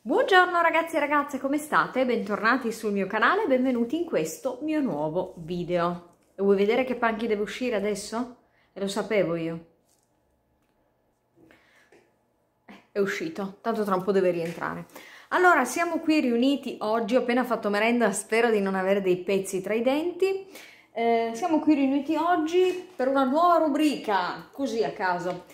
Buongiorno ragazzi e ragazze, come state? Bentornati sul mio canale e benvenuti in questo mio nuovo video. vuoi vedere che panchi deve uscire adesso? lo sapevo io. Eh, è uscito, tanto tra un po' deve rientrare. Allora, siamo qui riuniti oggi, ho appena fatto merenda, spero di non avere dei pezzi tra i denti. Eh, siamo qui riuniti oggi per una nuova rubrica, così a caso.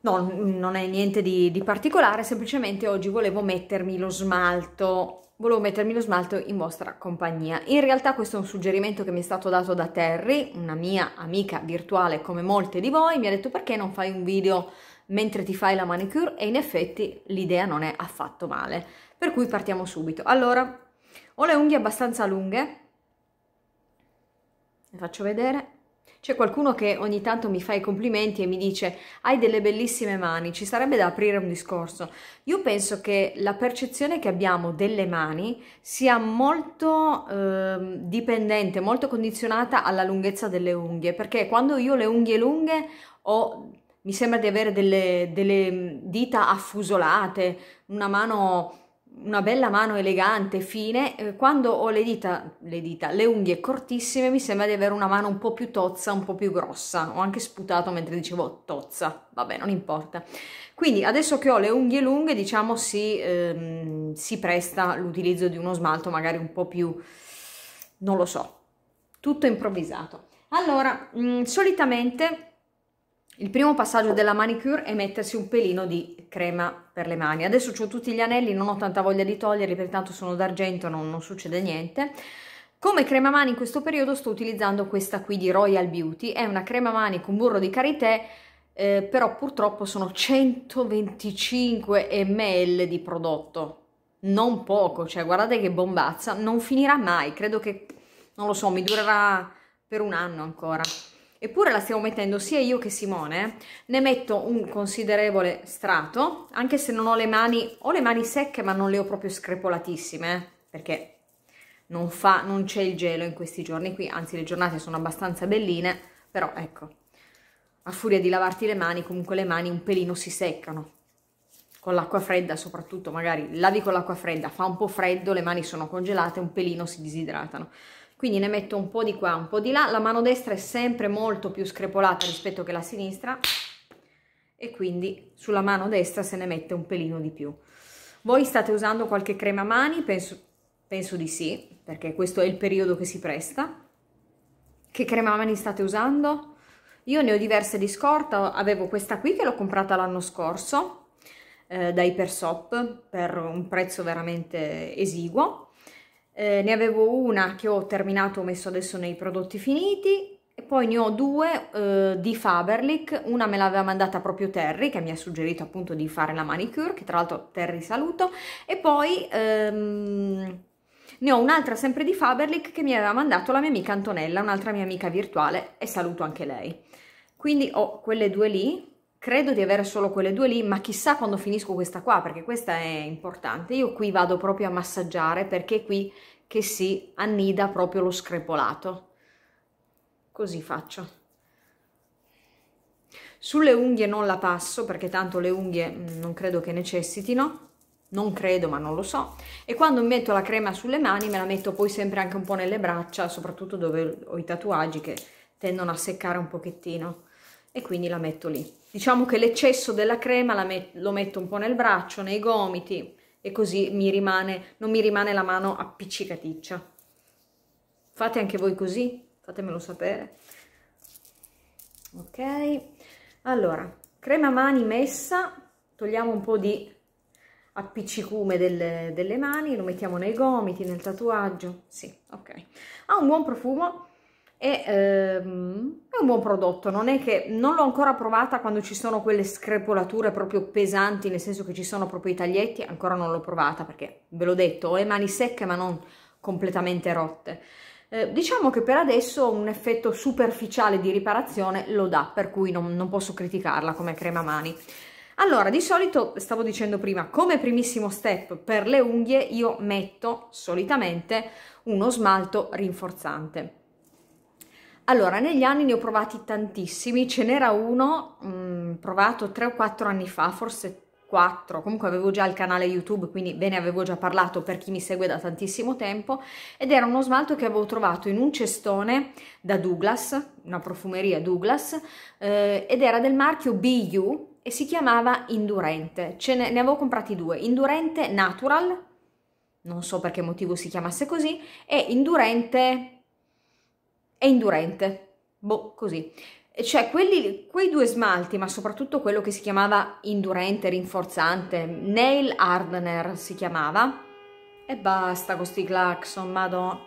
No, non è niente di, di particolare, semplicemente oggi volevo mettermi lo smalto volevo mettermi lo smalto in vostra compagnia. In realtà questo è un suggerimento che mi è stato dato da Terry, una mia amica virtuale come molte di voi, mi ha detto perché non fai un video mentre ti fai la manicure e in effetti l'idea non è affatto male. Per cui partiamo subito. Allora, ho le unghie abbastanza lunghe, le faccio vedere, c'è qualcuno che ogni tanto mi fa i complimenti e mi dice hai delle bellissime mani, ci sarebbe da aprire un discorso. Io penso che la percezione che abbiamo delle mani sia molto eh, dipendente, molto condizionata alla lunghezza delle unghie, perché quando io le unghie lunghe ho mi sembra di avere delle, delle dita affusolate, una mano una bella mano elegante, fine, eh, quando ho le dita, le dita, le unghie cortissime mi sembra di avere una mano un po' più tozza, un po' più grossa, ho anche sputato mentre dicevo tozza, vabbè non importa. Quindi adesso che ho le unghie lunghe diciamo si, ehm, si presta l'utilizzo di uno smalto magari un po' più, non lo so, tutto improvvisato. Allora, mh, mm, solitamente il primo passaggio della manicure è mettersi un pelino di crema per le mani. Adesso ho tutti gli anelli, non ho tanta voglia di toglierli, perché tanto sono d'argento, non, non succede niente. Come crema mani in questo periodo sto utilizzando questa qui di Royal Beauty, è una crema mani con burro di karité, eh, però purtroppo sono 125 ml di prodotto, non poco, cioè guardate che bombazza, non finirà mai, credo che, non lo so, mi durerà per un anno ancora. Eppure la stiamo mettendo sia io che Simone, ne metto un considerevole strato, anche se non ho le mani, ho le mani secche ma non le ho proprio screpolatissime, perché non, non c'è il gelo in questi giorni qui, anzi le giornate sono abbastanza belline, però ecco, a furia di lavarti le mani, comunque le mani un pelino si seccano. Con l'acqua fredda soprattutto, magari lavi con l'acqua fredda, fa un po' freddo, le mani sono congelate, un pelino si disidratano quindi ne metto un po' di qua, un po' di là, la mano destra è sempre molto più screpolata rispetto che la sinistra e quindi sulla mano destra se ne mette un pelino di più. Voi state usando qualche crema mani? Penso, penso di sì, perché questo è il periodo che si presta. Che crema mani state usando? Io ne ho diverse di scorta, avevo questa qui che l'ho comprata l'anno scorso eh, da Ipersop per un prezzo veramente esiguo eh, ne avevo una che ho terminato, ho messo adesso nei prodotti finiti, e poi ne ho due eh, di Faberlic, una me l'aveva mandata proprio Terry, che mi ha suggerito appunto di fare la manicure, che tra l'altro Terry saluto, e poi ehm, ne ho un'altra sempre di Faberlic che mi aveva mandato la mia amica Antonella, un'altra mia amica virtuale, e saluto anche lei. Quindi ho quelle due lì, credo di avere solo quelle due lì, ma chissà quando finisco questa qua, perché questa è importante. Io qui vado proprio a massaggiare, perché è qui che si annida proprio lo screpolato. Così faccio. Sulle unghie non la passo, perché tanto le unghie mm, non credo che necessitino. Non credo, ma non lo so. E quando metto la crema sulle mani, me la metto poi sempre anche un po' nelle braccia, soprattutto dove ho i tatuaggi che tendono a seccare un pochettino. E quindi la metto lì diciamo che l'eccesso della crema met lo metto un po' nel braccio, nei gomiti e così mi rimane, non mi rimane la mano appiccicaticcia. Fate anche voi così, fatemelo sapere. Ok, allora, crema mani messa, togliamo un po' di appiccicume delle, delle mani, lo mettiamo nei gomiti, nel tatuaggio, sì, ok. Ha un buon profumo, e ehm, è un buon prodotto, non è che non l'ho ancora provata quando ci sono quelle screpolature proprio pesanti, nel senso che ci sono proprio i taglietti, ancora non l'ho provata perché ve l'ho detto, ho le mani secche ma non completamente rotte. Eh, diciamo che per adesso un effetto superficiale di riparazione lo dà, per cui non, non posso criticarla come crema mani. Allora, di solito, stavo dicendo prima, come primissimo step per le unghie io metto solitamente uno smalto rinforzante. Allora, negli anni ne ho provati tantissimi, ce n'era uno mh, mm, provato 3 o 4 anni fa, forse 4, comunque avevo già il canale YouTube, quindi ve ne avevo già parlato per chi mi segue da tantissimo tempo, ed era uno smalto che avevo trovato in un cestone da Douglas, una profumeria Douglas, eh, ed era del marchio BU e si chiamava Indurente. Ce ne, ne avevo comprati due, Indurente Natural, non so per che motivo si chiamasse così, e Indurente è indurente, boh, così. Cioè, quelli, quei due smalti, ma soprattutto quello che si chiamava indurente, rinforzante, nail hardener si chiamava, e basta con sti clacson, madonna.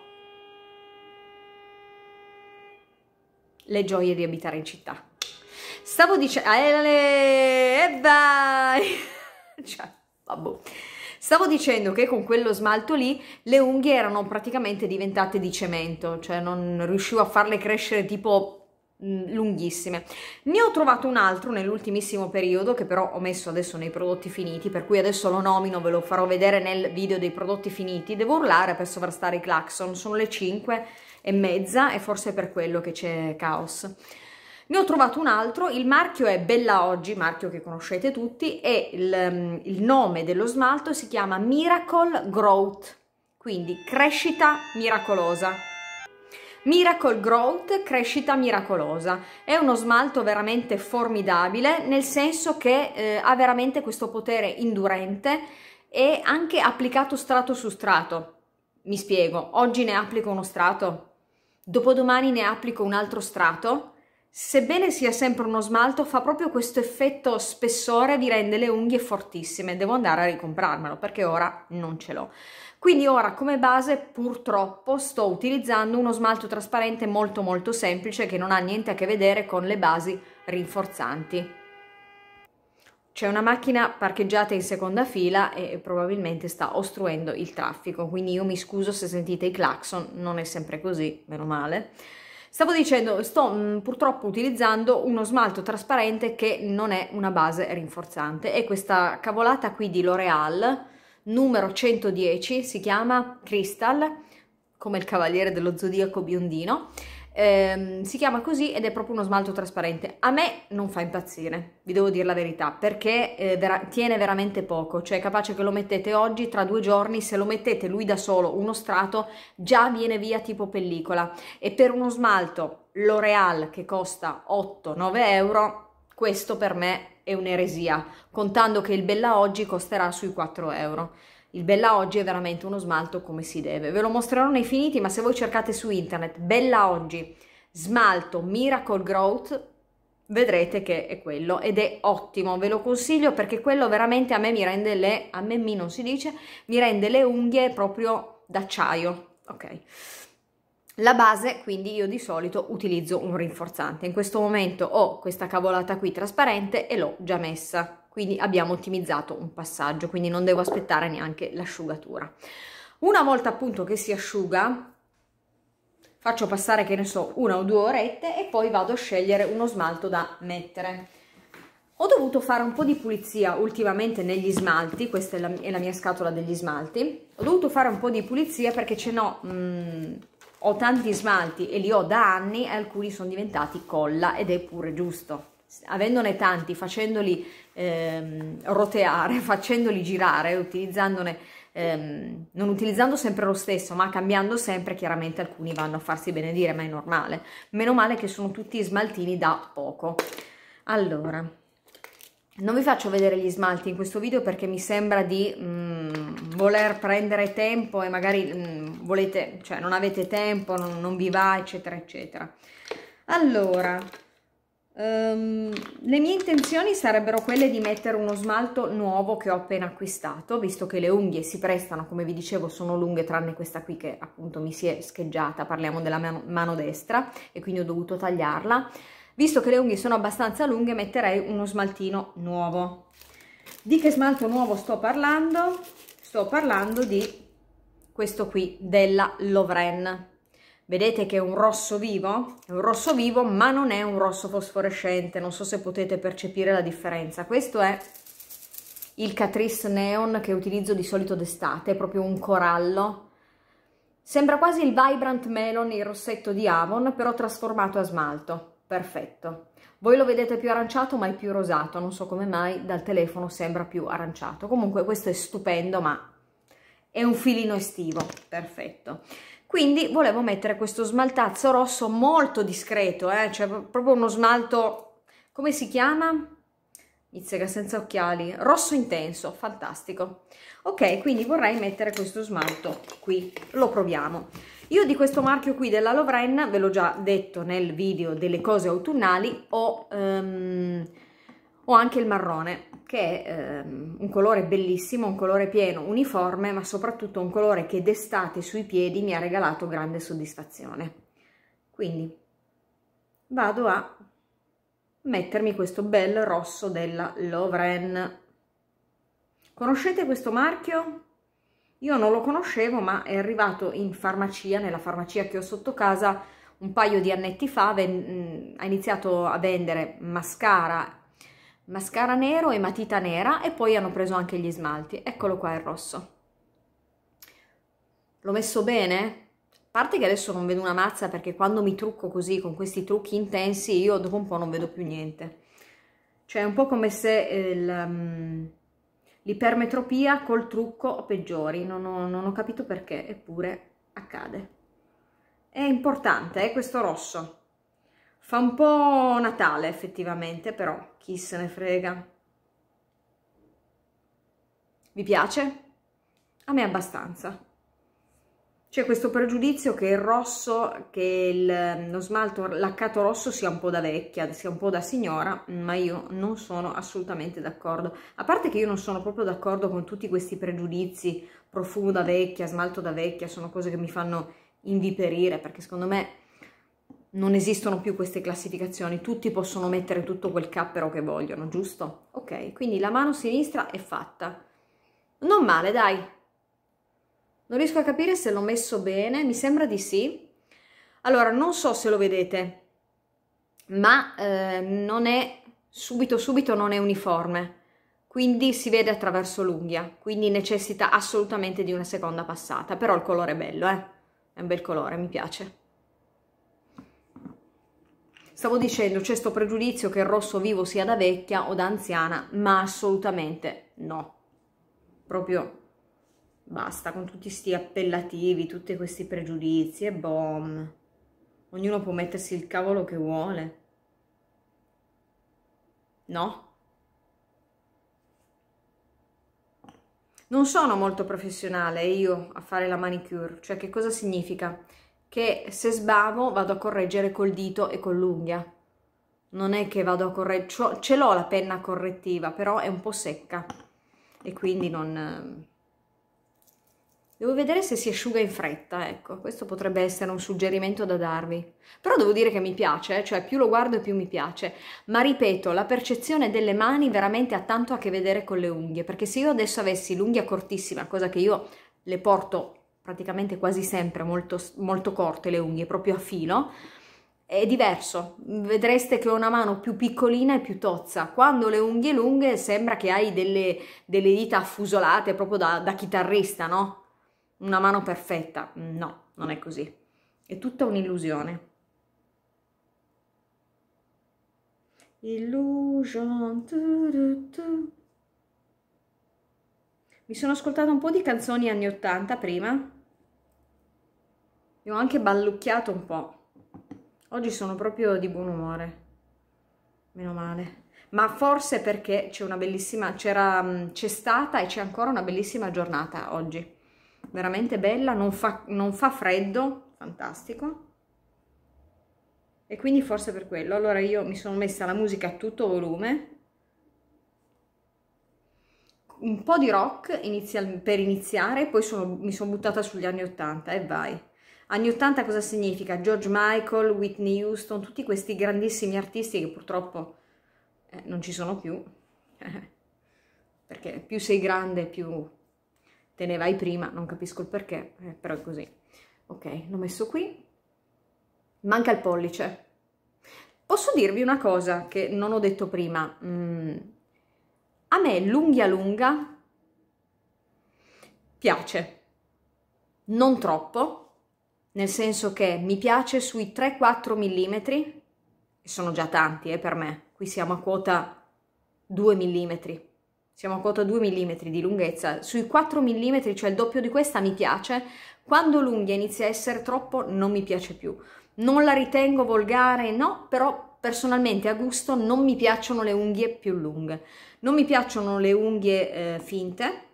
Le gioie di abitare in città. Stavo dicendo... Eh, e eh, vai! cioè, vabbè. Stavo dicendo che con quello smalto lì le unghie erano praticamente diventate di cemento, cioè non riuscivo a farle crescere tipo lunghissime. Ne ho trovato un altro nell'ultimissimo periodo che però ho messo adesso nei prodotti finiti, per cui adesso lo nomino, ve lo farò vedere nel video dei prodotti finiti. Devo urlare per sovrastare i clacson, sono le 5 e mezza e forse è per quello che c'è caos. Ne ho trovato un altro, il marchio è Bella Oggi, marchio che conoscete tutti, e il, il nome dello smalto si chiama Miracle Growth, quindi crescita miracolosa. Miracle Growth, crescita miracolosa. È uno smalto veramente formidabile, nel senso che eh, ha veramente questo potere indurente e anche applicato strato su strato. Mi spiego, oggi ne applico uno strato, dopodomani ne applico un altro strato Sebbene sia sempre uno smalto, fa proprio questo effetto spessore di rende le unghie fortissime. Devo andare a ricomprarmelo perché ora non ce l'ho. Quindi ora come base purtroppo sto utilizzando uno smalto trasparente molto molto semplice che non ha niente a che vedere con le basi rinforzanti. C'è una macchina parcheggiata in seconda fila e probabilmente sta ostruendo il traffico, quindi io mi scuso se sentite i clacson, non è sempre così, meno male. Stavo dicendo, sto mh, mm, purtroppo utilizzando uno smalto trasparente che non è una base rinforzante e questa cavolata qui di L'Oreal, numero 110, si chiama Crystal, come il cavaliere dello zodiaco biondino, Ehm, si chiama così ed è proprio uno smalto trasparente. A me non fa impazzire, vi devo dire la verità, perché eh, vera- tiene veramente poco, cioè è capace che lo mettete oggi, tra due giorni, se lo mettete lui da solo, uno strato, già viene via tipo pellicola. E per uno smalto L'Oreal che costa 8-9 euro, questo per me è un'eresia, contando che il Bella Oggi costerà sui 4 euro. Il Bella Oggi è veramente uno smalto come si deve. Ve lo mostrerò nei finiti, ma se voi cercate su internet Bella Oggi smalto Miracle Growth, vedrete che è quello ed è ottimo, ve lo consiglio perché quello veramente a me mi rende le, a me mi non si dice, mi rende le unghie proprio d'acciaio, ok? La base quindi io di solito utilizzo un rinforzante, in questo momento ho questa cavolata qui trasparente e l'ho già messa, quindi abbiamo ottimizzato un passaggio, quindi non devo aspettare neanche l'asciugatura. Una volta appunto che si asciuga, faccio passare, che ne so, una o due orette e poi vado a scegliere uno smalto da mettere. Ho dovuto fare un po' di pulizia ultimamente negli smalti, questa è la, è la mia scatola degli smalti, ho dovuto fare un po' di pulizia perché ce n'ho, mm, ho tanti smalti e li ho da anni e alcuni sono diventati colla ed è pure giusto avendone tanti, facendoli ehm, roteare, facendoli girare, utilizzandone, ehm, non utilizzando sempre lo stesso, ma cambiando sempre, chiaramente alcuni vanno a farsi benedire, ma è normale. Meno male che sono tutti smaltini da poco. Allora, non vi faccio vedere gli smalti in questo video perché mi sembra di mh, mm, voler prendere tempo e magari mh, mm, volete, cioè non avete tempo, non, non vi va, eccetera, eccetera. Allora, Um, le mie intenzioni sarebbero quelle di mettere uno smalto nuovo che ho appena acquistato, visto che le unghie si prestano, come vi dicevo, sono lunghe tranne questa qui che appunto mi si è scheggiata, parliamo della mano, destra e quindi ho dovuto tagliarla. Visto che le unghie sono abbastanza lunghe metterei uno smaltino nuovo. Di che smalto nuovo sto parlando? Sto parlando di questo qui, della Lovren Vedete che è un rosso vivo? È un rosso vivo ma non è un rosso fosforescente, non so se potete percepire la differenza. Questo è il Catrice Neon che utilizzo di solito d'estate, è proprio un corallo. Sembra quasi il Vibrant Melon, il rossetto di Avon, però trasformato a smalto. Perfetto. Voi lo vedete più aranciato ma è più rosato, non so come mai dal telefono sembra più aranciato. Comunque questo è stupendo ma è un filino estivo, perfetto quindi volevo mettere questo smaltazzo rosso molto discreto, eh? cioè proprio uno smalto, come si chiama? Izzega senza occhiali, rosso intenso, fantastico. Ok, quindi vorrei mettere questo smalto qui, lo proviamo. Io di questo marchio qui della Lovren, ve l'ho già detto nel video delle cose autunnali, ho... Um, o anche il marrone che è ehm, un colore bellissimo, un colore pieno, uniforme ma soprattutto un colore che d'estate sui piedi mi ha regalato grande soddisfazione quindi vado a mettermi questo bel rosso della Lovren conoscete questo marchio? Io non lo conoscevo, ma è arrivato in farmacia, nella farmacia che ho sotto casa un paio di anni fa, mm, ha iniziato a vendere mascara mascara nero e matita nera e poi hanno preso anche gli smalti. Eccolo qua il rosso. L'ho messo bene? A parte che adesso non vedo una mazza perché quando mi trucco così con questi trucchi intensi io dopo un po' non vedo più niente. Cioè è un po' come se mm, l'ipermetropia col trucco peggiori, non ho, non ho, capito perché, eppure accade. È importante eh, questo rosso. Fa un po' Natale effettivamente, però chi se ne frega. Vi piace? A me abbastanza. C'è questo pregiudizio che il rosso, che il, mm, lo smalto laccato rosso sia un po' da vecchia, sia un po' da signora, mm, ma io non sono assolutamente d'accordo. A parte che io non sono proprio d'accordo con tutti questi pregiudizi, profumo da vecchia, smalto da vecchia, sono cose che mi fanno inviperire, perché secondo me non esistono più queste classificazioni, tutti possono mettere tutto quel cappero che vogliono, giusto? Ok, quindi la mano sinistra è fatta. Non male, dai. Non riesco a capire se l'ho messo bene, mi sembra di sì. Allora, non so se lo vedete, ma eh, non è subito subito non è uniforme, quindi si vede attraverso l'unghia, quindi necessita assolutamente di una seconda passata, però il colore è bello, eh? È un bel colore, mi piace. Stavo dicendo, c'è questo pregiudizio che il rosso vivo sia da vecchia o da anziana, ma assolutamente no. Proprio basta con tutti questi appellativi, tutti questi pregiudizi e bom. Ognuno può mettersi il cavolo che vuole. No? Non sono molto professionale io a fare la manicure, cioè che cosa significa? che se sbavo vado a correggere col dito e con l'unghia. Non è che vado a correggere, ce l'ho la penna correttiva, però è un po' secca e quindi non... Devo vedere se si asciuga in fretta, ecco, questo potrebbe essere un suggerimento da darvi. Però devo dire che mi piace, eh, cioè più lo guardo e più mi piace. Ma ripeto, la percezione delle mani veramente ha tanto a che vedere con le unghie, perché se io adesso avessi l'unghia cortissima, cosa che io le porto praticamente quasi sempre molto, molto corte le unghie, proprio a filo, è diverso, vedreste che ho una mano più piccolina e più tozza, quando le unghie lunghe sembra che hai delle, delle dita affusolate proprio da, da chitarrista, no? Una mano perfetta, no, non è così, è tutta un'illusione. Illusion, tu, tu, tu. Mi sono ascoltata un po' di canzoni anni 80 prima. e ho anche ballucchiato un po'. Oggi sono proprio di buon umore. Meno male. Ma forse perché c'è una bellissima c'era mm, c'è stata e c'è ancora una bellissima giornata oggi. Veramente bella, non fa, non fa freddo, fantastico. E quindi forse per quello. Allora io mi sono messa la musica a tutto volume un po' di rock inizial, per iniziare, poi sono, mi sono buttata sugli anni 80 e vai. Anni 80 cosa significa? George Michael, Whitney Houston, tutti questi grandissimi artisti che purtroppo eh, non ci sono più, perché più sei grande più te ne vai prima, non capisco il perché, eh, però è così. Ok, l'ho messo qui. Manca il pollice. Posso dirvi una cosa che non ho detto prima? Mm a me l'unghia lunga piace, non troppo, nel senso che mi piace sui 3-4 mm, sono già tanti eh, per me, qui siamo a quota 2 mm, siamo a quota 2 mm di lunghezza, sui 4 mm, cioè il doppio di questa, mi piace, quando l'unghia inizia a essere troppo non mi piace più. Non la ritengo volgare, no, però personalmente a gusto non mi piacciono le unghie più lunghe, non mi piacciono le unghie eh, finte.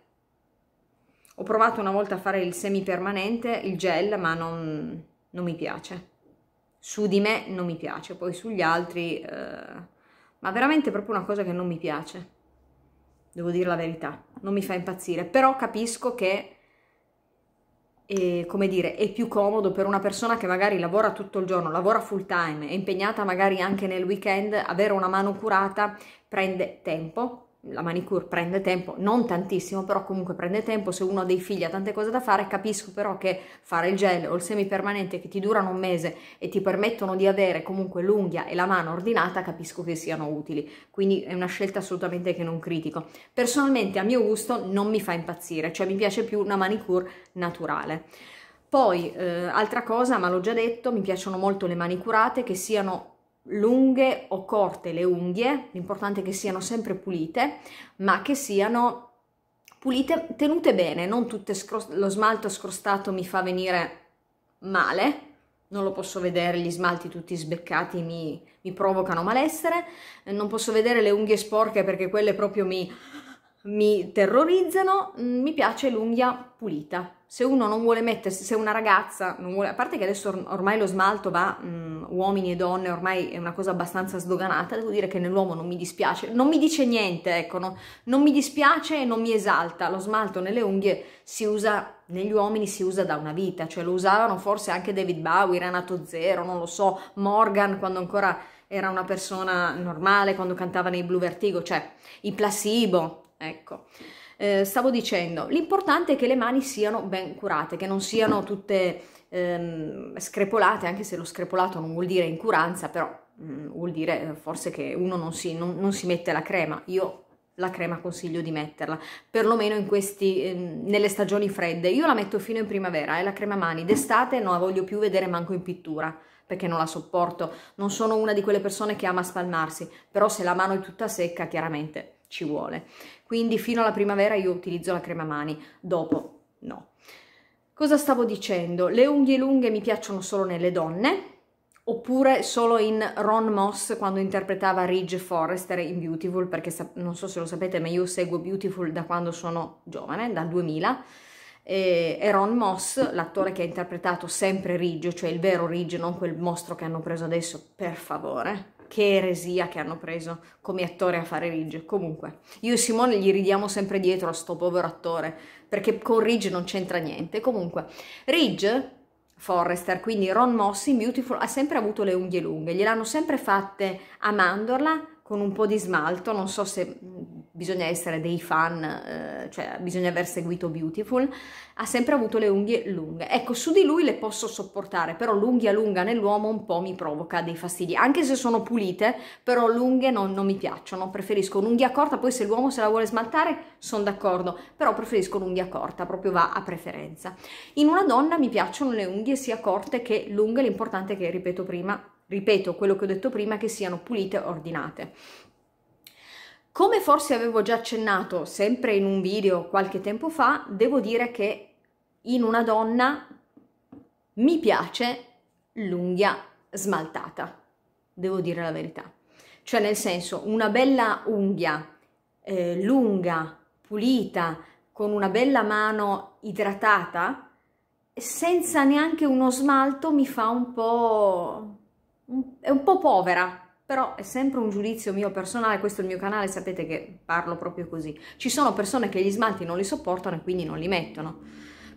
Ho provato una volta a fare il semi permanente, il gel, ma non, non mi piace. Su di me non mi piace, poi sugli altri, eh, ma veramente proprio una cosa che non mi piace. Devo dire la verità, non mi fa impazzire, però capisco che e, come dire, è più comodo per una persona che magari lavora tutto il giorno, lavora full time, è impegnata magari anche nel weekend, avere una mano curata prende tempo la manicure prende tempo, non tantissimo, però comunque prende tempo, se uno ha dei figli ha tante cose da fare, capisco però che fare il gel o il semipermanente che ti durano un mese e ti permettono di avere comunque l'unghia e la mano ordinata, capisco che siano utili, quindi è una scelta assolutamente che non critico. Personalmente a mio gusto non mi fa impazzire, cioè mi piace più una manicure naturale. Poi, eh, altra cosa, ma l'ho già detto, mi piacciono molto le manicurate che siano lunghe o corte le unghie, l'importante è che siano sempre pulite, ma che siano pulite, tenute bene, non tutte scrost- lo smalto scrostato mi fa venire male, non lo posso vedere, gli smalti tutti sbeccati mi, mi provocano malessere, non posso vedere le unghie sporche perché quelle proprio mi mi terrorizzano, mm, mi piace l'unghia pulita. Se uno non vuole mettersi, se una ragazza non vuole, a parte che adesso ormai lo smalto va, mh, mm, uomini e donne, ormai è una cosa abbastanza sdoganata, devo dire che nell'uomo non mi dispiace, non mi dice niente, ecco, no? non mi dispiace e non mi esalta. Lo smalto nelle unghie si usa, negli uomini si usa da una vita, cioè lo usavano forse anche David Bowie, Renato Zero, non lo so, Morgan quando ancora era una persona normale, quando cantava nei Blue Vertigo, cioè i placebo, Ecco, eh, stavo dicendo, l'importante è che le mani siano ben curate, che non siano tutte ehm, screpolate, anche se lo screpolato non vuol dire incuranza, però mh, mm, vuol dire eh, forse che uno non si, non, non si, mette la crema. Io la crema consiglio di metterla, perlomeno in questi, ehm, nelle stagioni fredde. Io la metto fino in primavera, è eh, la crema mani. D'estate non la voglio più vedere manco in pittura perché non la sopporto, non sono una di quelle persone che ama spalmarsi, però se la mano è tutta secca chiaramente ci vuole. Quindi fino alla primavera io utilizzo la crema mani, dopo no. Cosa stavo dicendo? Le unghie lunghe mi piacciono solo nelle donne, oppure solo in Ron Moss quando interpretava Ridge Forrester in Beautiful, perché non so se lo sapete, ma io seguo Beautiful da quando sono giovane, dal 2000, e, Ron Moss, l'attore che ha interpretato sempre Ridge, cioè il vero Ridge, non quel mostro che hanno preso adesso, per favore, che eresia che hanno preso come attore a fare Ridge. Comunque, io e Simone gli ridiamo sempre dietro a sto povero attore, perché con Ridge non c'entra niente. Comunque, Ridge, Forrester, quindi Ron Mossi, Beautiful, ha sempre avuto le unghie lunghe, gliel'hanno sempre fatte a mandorla con un po' di smalto, non so se bisogna essere dei fan, eh, cioè bisogna aver seguito Beautiful, ha sempre avuto le unghie lunghe. Ecco, su di lui le posso sopportare, però l'unghia lunga nell'uomo un po' mi provoca dei fastidi, anche se sono pulite, però lunghe non, non mi piacciono, preferisco un'unghia corta, poi se l'uomo se la vuole smaltare sono d'accordo, però preferisco un'unghia corta, proprio va a preferenza. In una donna mi piacciono le unghie sia corte che lunghe, l'importante è che, ripeto prima, ripeto quello che ho detto prima, che siano pulite e ordinate. Come forse avevo già accennato sempre in un video qualche tempo fa, devo dire che in una donna mi piace l'unghia smaltata, devo dire la verità. Cioè nel senso, una bella unghia eh, lunga, pulita, con una bella mano idratata, senza neanche uno smalto mi fa un po'... è un po' povera, però è sempre un giudizio mio personale, questo è il mio canale, sapete che parlo proprio così. Ci sono persone che gli smalti non li sopportano e quindi non li mettono.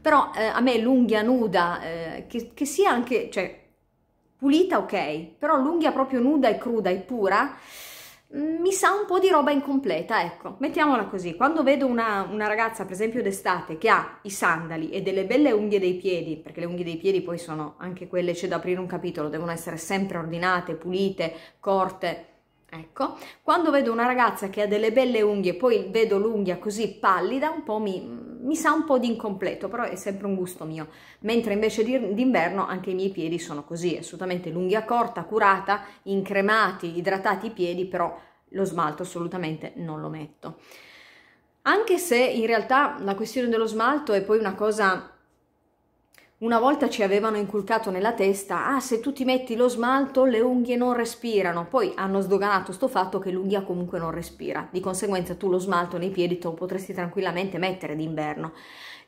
Però eh, a me l'unghia nuda, eh, che, che, sia anche, cioè, pulita ok, però l'unghia proprio nuda e cruda e pura, Mm, mi sa un po' di roba incompleta, ecco, mettiamola così, quando vedo una, una ragazza per esempio d'estate che ha i sandali e delle belle unghie dei piedi, perché le unghie dei piedi poi sono anche quelle, c'è da aprire un capitolo, devono essere sempre ordinate, pulite, corte, ecco, quando vedo una ragazza che ha delle belle unghie, poi vedo l'unghia così pallida, un po' mi, mi sa un po' di incompleto, però è sempre un gusto mio. Mentre invece d'inverno anche i miei piedi sono così, assolutamente l'unghia corta, curata, incremati, idratati i piedi, però lo smalto assolutamente non lo metto. Anche se in realtà la questione dello smalto è poi una cosa una volta ci avevano inculcato nella testa, ah se tu ti metti lo smalto le unghie non respirano, poi hanno sdoganato sto fatto che l'unghia comunque non respira, di conseguenza tu lo smalto nei piedi te lo potresti tranquillamente mettere d'inverno.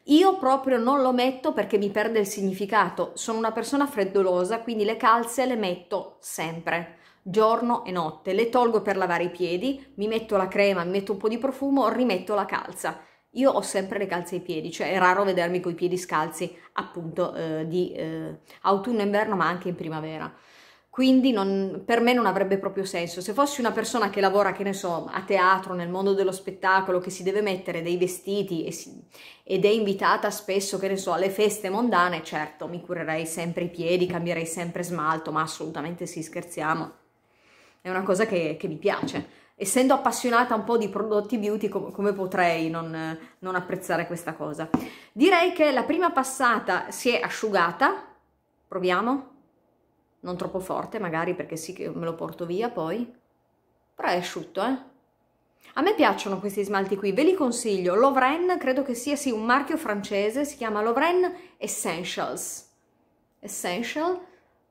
Io proprio non lo metto perché mi perde il significato, sono una persona freddolosa quindi le calze le metto sempre giorno e notte, le tolgo per lavare i piedi, mi metto la crema, mi metto un po' di profumo, rimetto la calza io ho sempre le calze ai piedi, cioè è raro vedermi coi piedi scalzi appunto eh, di eh, autunno e inverno ma anche in primavera. Quindi non, per me non avrebbe proprio senso. Se fossi una persona che lavora, che ne so, a teatro, nel mondo dello spettacolo, che si deve mettere dei vestiti e si, ed è invitata spesso, che ne so, alle feste mondane, certo, mi curerei sempre i piedi, cambierei sempre smalto, ma assolutamente sì, scherziamo. È una cosa che, che mi piace essendo appassionata un po' di prodotti beauty, com come potrei non, non apprezzare questa cosa? Direi che la prima passata si è asciugata, proviamo, non troppo forte magari perché sì che me lo porto via poi, però è asciutto eh. A me piacciono questi smalti qui, ve li consiglio, Lovren credo che sia sì, un marchio francese, si chiama Lovren Essentials, Essential,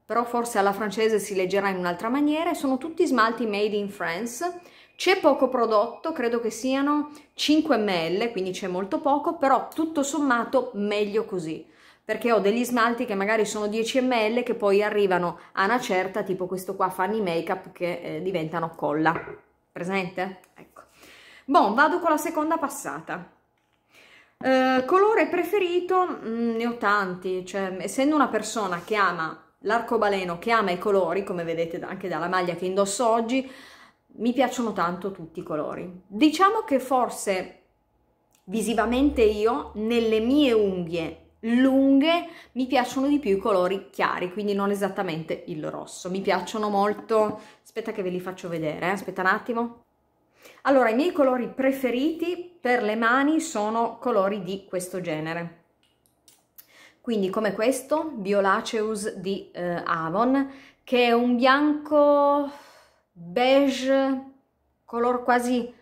però forse alla francese si leggerà in un'altra maniera sono tutti smalti made in France c'è poco prodotto, credo che siano 5 ml, quindi c'è molto poco, però tutto sommato meglio così perché ho degli smalti che magari sono 10 ml che poi arrivano a una certa, tipo questo qua Fanny Makeup che eh, diventano colla. Presente? Ecco. Bon, vado con la seconda passata. Eh, colore preferito? Mh, mm, ne ho tanti, cioè essendo una persona che ama l'arcobaleno, che ama i colori, come vedete anche dalla maglia che indosso oggi, mi piacciono tanto tutti i colori. Diciamo che forse visivamente io nelle mie unghie lunghe mi piacciono di più i colori chiari, quindi non esattamente il rosso. Mi piacciono molto, aspetta che ve li faccio vedere, eh? aspetta un attimo. Allora, i miei colori preferiti per le mani sono colori di questo genere. Quindi come questo, Violaceus di eh, Avon, che è un bianco beige, color quasi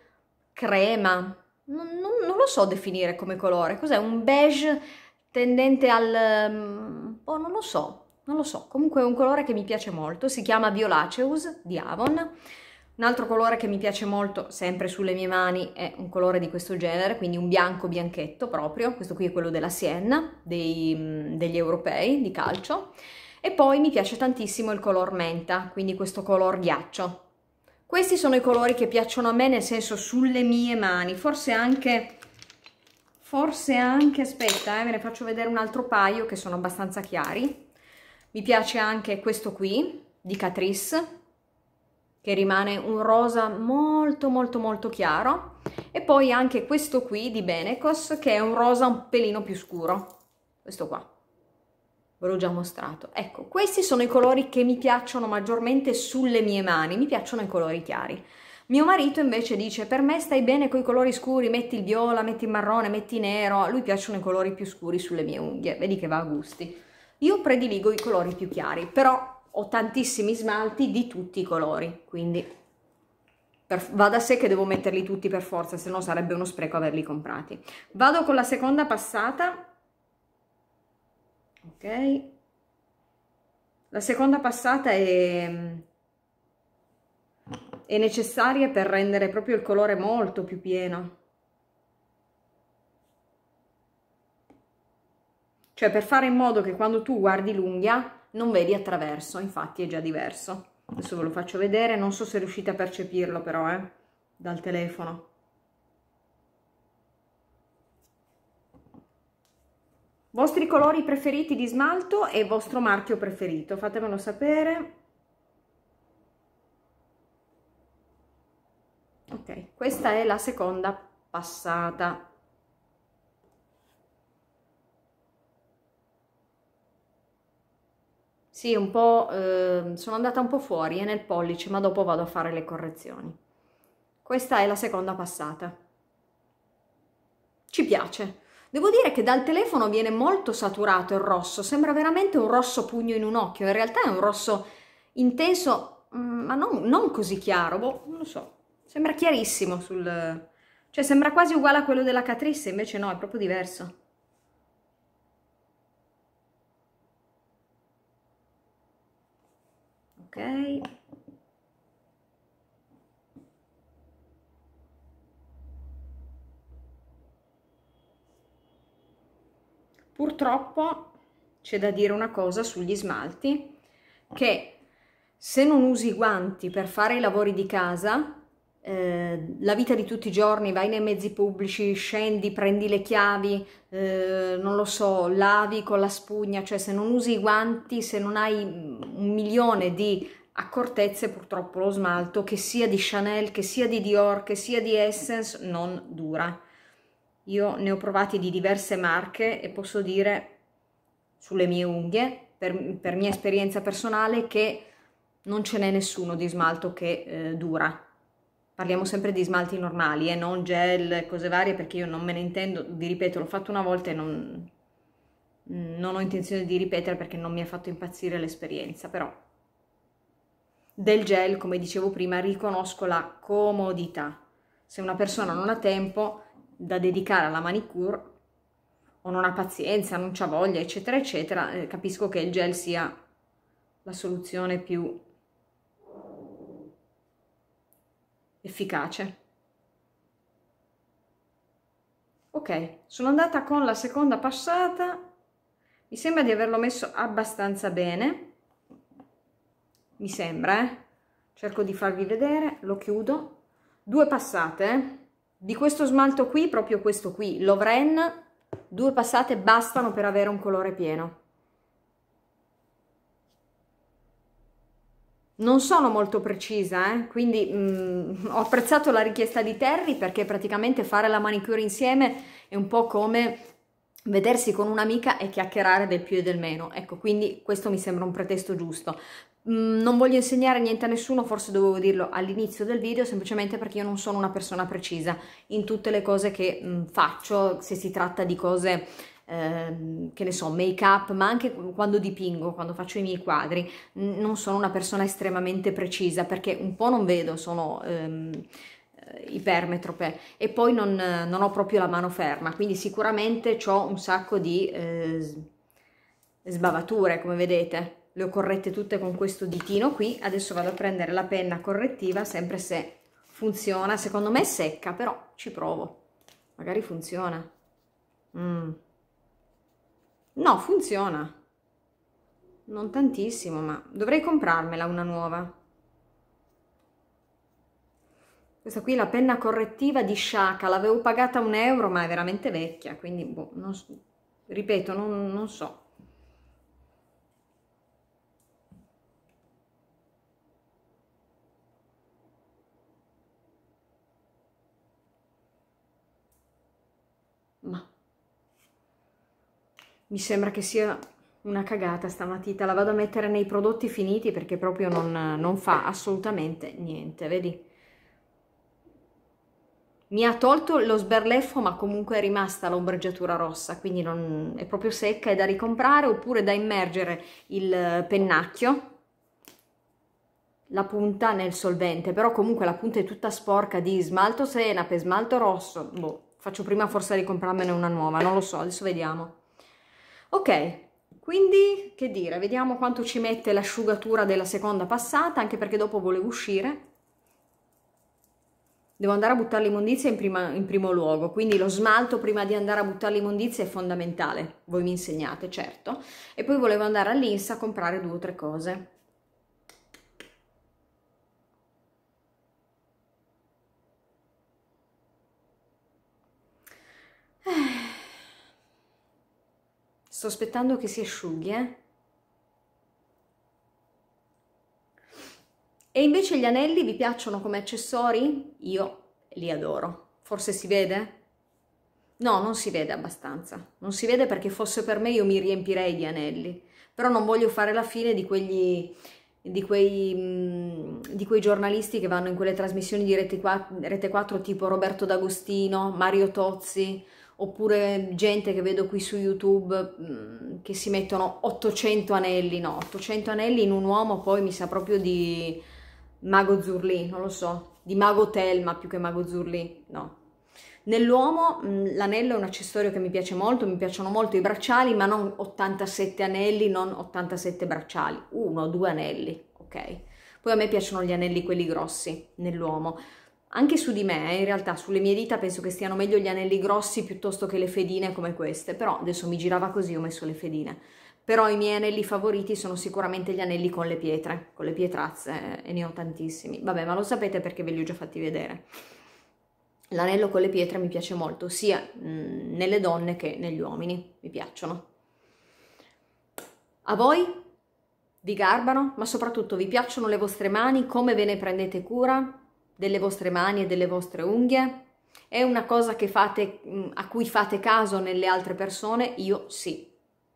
crema, non, non, non, lo so definire come colore, cos'è un beige tendente al... oh non lo so, non lo so, comunque è un colore che mi piace molto, si chiama Violaceus di Avon, un altro colore che mi piace molto, sempre sulle mie mani, è un colore di questo genere, quindi un bianco bianchetto proprio, questo qui è quello della Sienna, dei, mm, degli europei di calcio, e poi mi piace tantissimo il color menta, quindi questo color ghiaccio. Questi sono i colori che piacciono a me, nel senso sulle mie mani, forse anche, forse anche, aspetta, eh, ve ne faccio vedere un altro paio che sono abbastanza chiari. Mi piace anche questo qui, di Catrice, che rimane un rosa molto molto molto chiaro e poi anche questo qui di Benecos che è un rosa un pelino più scuro questo qua ve l'ho già mostrato. Ecco, questi sono i colori che mi piacciono maggiormente sulle mie mani, mi piacciono i colori chiari. Mio marito invece dice per me stai bene con i colori scuri, metti il viola, metti il marrone, metti il nero, a lui piacciono i colori più scuri sulle mie unghie, vedi che va a gusti. Io prediligo i colori più chiari, però ho tantissimi smalti di tutti i colori, quindi va da sé che devo metterli tutti per forza, se no sarebbe uno spreco averli comprati. Vado con la seconda passata ok la seconda passata è, è necessaria per rendere proprio il colore molto più pieno cioè per fare in modo che quando tu guardi l'unghia non vedi attraverso, infatti è già diverso. Adesso ve lo faccio vedere, non so se riuscite a percepirlo però, eh, dal telefono. vostri colori preferiti di smalto e vostro marchio preferito fatemelo sapere ok questa è la seconda passata sì un po eh, sono andata un po fuori e eh, nel pollice ma dopo vado a fare le correzioni questa è la seconda passata ci piace Devo dire che dal telefono viene molto saturato il rosso, sembra veramente un rosso pugno in un occhio, in realtà è un rosso intenso, mm, ma non, non così chiaro, boh, non lo so, sembra chiarissimo sul... cioè sembra quasi uguale a quello della Catrice, invece no, è proprio diverso. Ok. purtroppo c'è da dire una cosa sugli smalti che se non usi i guanti per fare i lavori di casa eh, la vita di tutti i giorni, vai nei mezzi pubblici, scendi, prendi le chiavi, eh, non lo so, lavi con la spugna, cioè se non usi i guanti, se non hai un milione di accortezze, purtroppo lo smalto, che sia di Chanel, che sia di Dior, che sia di Essence, non dura. Io ne ho provati di diverse marche e posso dire sulle mie unghie, per, per mia esperienza personale, che non ce n'è nessuno di smalto che eh, dura. Parliamo sempre di smalti normali e eh, non gel, cose varie, perché io non me ne intendo, vi ripeto, l'ho fatto una volta e non, non ho intenzione di ripetere perché non mi ha fatto impazzire l'esperienza, però del gel, come dicevo prima, riconosco la comodità. Se una persona non ha tempo, da dedicare alla manicure o non ha pazienza, non c'ha voglia, eccetera, eccetera, eh, capisco che il gel sia la soluzione più efficace. Ok, sono andata con la seconda passata, mi sembra di averlo messo abbastanza bene, mi sembra, eh? cerco di farvi vedere, lo chiudo, due passate, eh. Di questo smalto qui, proprio questo qui, Lovren, due passate bastano per avere un colore pieno. Non sono molto precisa, eh? quindi mh, mm, ho apprezzato la richiesta di Terry perché praticamente fare la manicure insieme è un po' come vedersi con un'amica e chiacchierare del più e del meno. Ecco, quindi questo mi sembra un pretesto giusto. Mm, non voglio insegnare niente a nessuno, forse dovevo dirlo all'inizio del video, semplicemente perché io non sono una persona precisa in tutte le cose che mm, faccio, se si tratta di cose eh, che ne so, make up, ma anche quando dipingo, quando faccio i miei quadri, non sono una persona estremamente precisa perché un po' non vedo, sono... Ehm, eh, ipermetrope e poi non, non, ho proprio la mano ferma quindi sicuramente ho un sacco di eh, sbavature come vedete le ho corrette tutte con questo ditino qui adesso vado a prendere la penna correttiva sempre se funziona secondo me è secca però ci provo magari funziona mm. no funziona non tantissimo ma dovrei comprarmela una nuova questa qui è la penna correttiva di Shaka, l'avevo pagata un euro ma è veramente vecchia, quindi boh, non so. ripeto, non, non so. mi sembra che sia una cagata sta matita, la vado a mettere nei prodotti finiti perché proprio non, non fa assolutamente niente, vedi? Mi ha tolto lo sberleffo ma comunque è rimasta l'ombreggiatura rossa, quindi non, è proprio secca, è da ricomprare oppure da immergere il eh, pennacchio, la punta nel solvente, però comunque la punta è tutta sporca di smalto senape, smalto rosso, boh, faccio prima forse a ricomprarmene una nuova, non lo so, adesso vediamo. Ok, quindi che dire, vediamo quanto ci mette l'asciugatura della seconda passata, anche perché dopo volevo uscire. Devo andare a buttare l'immondizia in, in primo luogo, quindi lo smalto prima di andare a buttare l'immondizia è fondamentale, voi mi insegnate certo. E poi volevo andare all'Insa a comprare due o tre cose. Eh. Sto aspettando che si asciughi, eh? E invece gli anelli vi piacciono come accessori? Io li adoro. Forse si vede? No, non si vede abbastanza. Non si vede perché fosse per me io mi riempirei di anelli. Però non voglio fare la fine di quegli di quei, mm, di quei, giornalisti che vanno in quelle trasmissioni di Rete 4, Rete 4 tipo Roberto D'Agostino, Mario Tozzi, oppure gente che vedo qui su YouTube mm, che si mettono 800 anelli, no, 800 anelli in un uomo poi mi sa proprio di mago Zurli, non lo so, di mago Telma più che mago Zurli, no. Nell'uomo mm, l'anello è un accessorio che mi piace molto, mi piacciono molto i bracciali, ma non 87 anelli, non 87 bracciali, uno, due anelli, ok? Poi a me piacciono gli anelli quelli grossi nell'uomo anche su di me, eh, in realtà sulle mie dita penso che stiano meglio gli anelli grossi piuttosto che le fedine come queste, però adesso mi girava così, ho messo le fedine. Però i miei anelli favoriti sono sicuramente gli anelli con le pietre, con le pietrazze, eh, e ne ho tantissimi. Vabbè, ma lo sapete perché ve li ho già fatti vedere. L'anello con le pietre mi piace molto, sia mm, nelle donne che negli uomini, mi piacciono. A voi? Vi garbano? Ma soprattutto vi piacciono le vostre mani? Come ve ne prendete cura? delle vostre mani e delle vostre unghie? È una cosa fate, mm, a cui fate caso nelle altre persone? Io sì.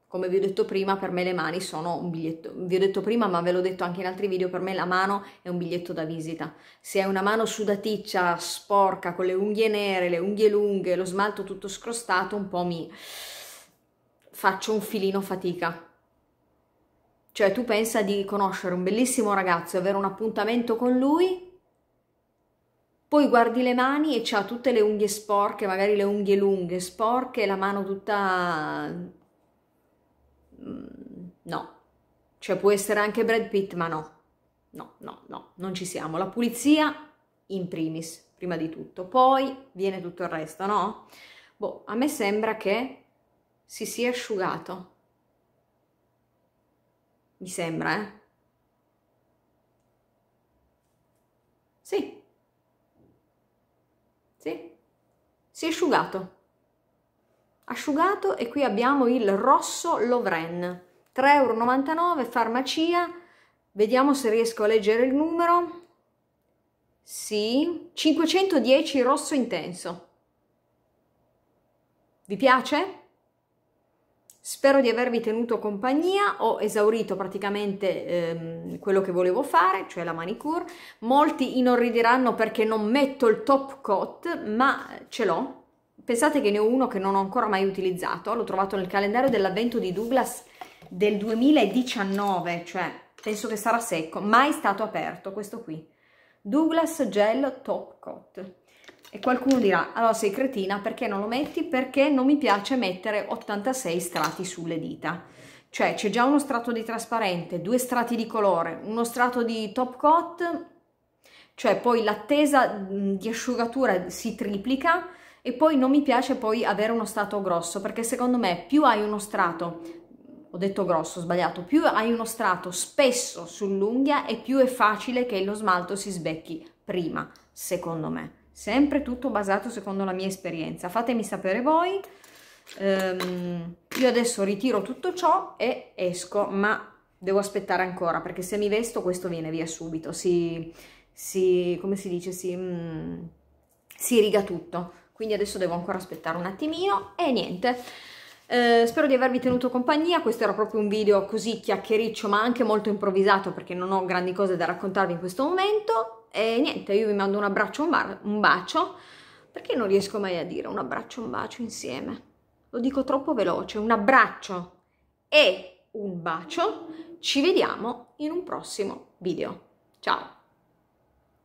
Come vi ho detto prima, per me le mani sono un biglietto, vi ho detto prima, ma ve l'ho detto anche in altri video, per me la mano è un biglietto da visita. Se è una mano sudaticcia, sporca, con le unghie nere, le unghie lunghe, lo smalto tutto scrostato, un po' mi faccio un filino fatica. Cioè tu pensa di conoscere un bellissimo ragazzo e avere un appuntamento con lui poi guardi le mani e ha tutte le unghie sporche, magari le unghie lunghe, sporche, la mano tutta... Mm, no. Cioè può essere anche Brad Pitt, ma no. No, no, no, non ci siamo. La pulizia in primis, prima di tutto. Poi viene tutto il resto, no? Boh, a me sembra che si sia asciugato. Mi sembra, eh? si è asciugato. Asciugato e qui abbiamo il rosso Lovren, 3,99 euro, farmacia, vediamo se riesco a leggere il numero. Sì, 510 rosso intenso. Vi piace? Spero di avervi tenuto compagnia, ho esaurito praticamente ehm, quello che volevo fare, cioè la manicure. Molti inorridiranno perché non metto il top coat, ma ce l'ho. Pensate che ne ho uno che non ho ancora mai utilizzato, l'ho trovato nel calendario dell'avvento di Douglas del 2019, cioè penso che sarà secco, mai stato aperto questo qui. Douglas Gel Top Coat. E qualcuno dirà, allora sei cretina, perché non lo metti? Perché non mi piace mettere 86 strati sulle dita. Cioè c'è già uno strato di trasparente, due strati di colore, uno strato di top coat, cioè poi l'attesa mm, di asciugatura si triplica e poi non mi piace poi avere uno strato grosso perché secondo me più hai uno strato ho detto grosso, ho sbagliato, più hai uno strato spesso sull'unghia e più è facile che lo smalto si sbecchi prima, secondo me sempre tutto basato secondo la mia esperienza fatemi sapere voi ehm, io adesso ritiro tutto ciò e esco ma devo aspettare ancora perché se mi vesto questo viene via subito si, si come si dice si, mm, si riga tutto quindi adesso devo ancora aspettare un attimino e niente eh, spero di avervi tenuto compagnia, questo era proprio un video così chiacchiericcio ma anche molto improvvisato perché non ho grandi cose da raccontarvi in questo momento e niente, io vi mando un abbraccio, un, un bacio, perché non riesco mai a dire un abbraccio, un bacio insieme. Lo dico troppo veloce, un abbraccio e un bacio. Ci vediamo in un prossimo video. Ciao!